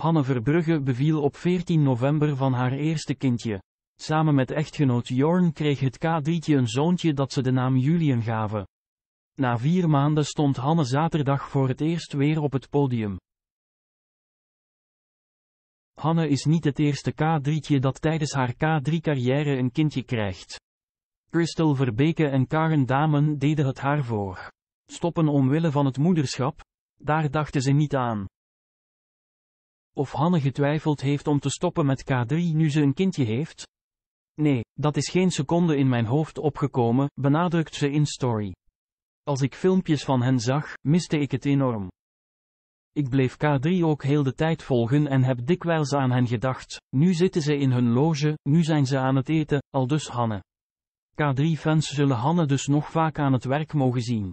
Hanne Verbrugge beviel op 14 november van haar eerste kindje. Samen met echtgenoot Jorn kreeg het k 3tje een zoontje dat ze de naam Julian gaven. Na vier maanden stond Hanne zaterdag voor het eerst weer op het podium. Hanne is niet het eerste k 3tje dat tijdens haar K3-carrière een kindje krijgt. Crystal Verbeke en Karen Damen deden het haar voor. Stoppen omwille van het moederschap? Daar dachten ze niet aan of Hanne getwijfeld heeft om te stoppen met K3 nu ze een kindje heeft? Nee, dat is geen seconde in mijn hoofd opgekomen, benadrukt ze in story. Als ik filmpjes van hen zag, miste ik het enorm. Ik bleef K3 ook heel de tijd volgen en heb dikwijls aan hen gedacht. Nu zitten ze in hun loge, nu zijn ze aan het eten, al dus Hanne. K3-fans zullen Hanne dus nog vaak aan het werk mogen zien.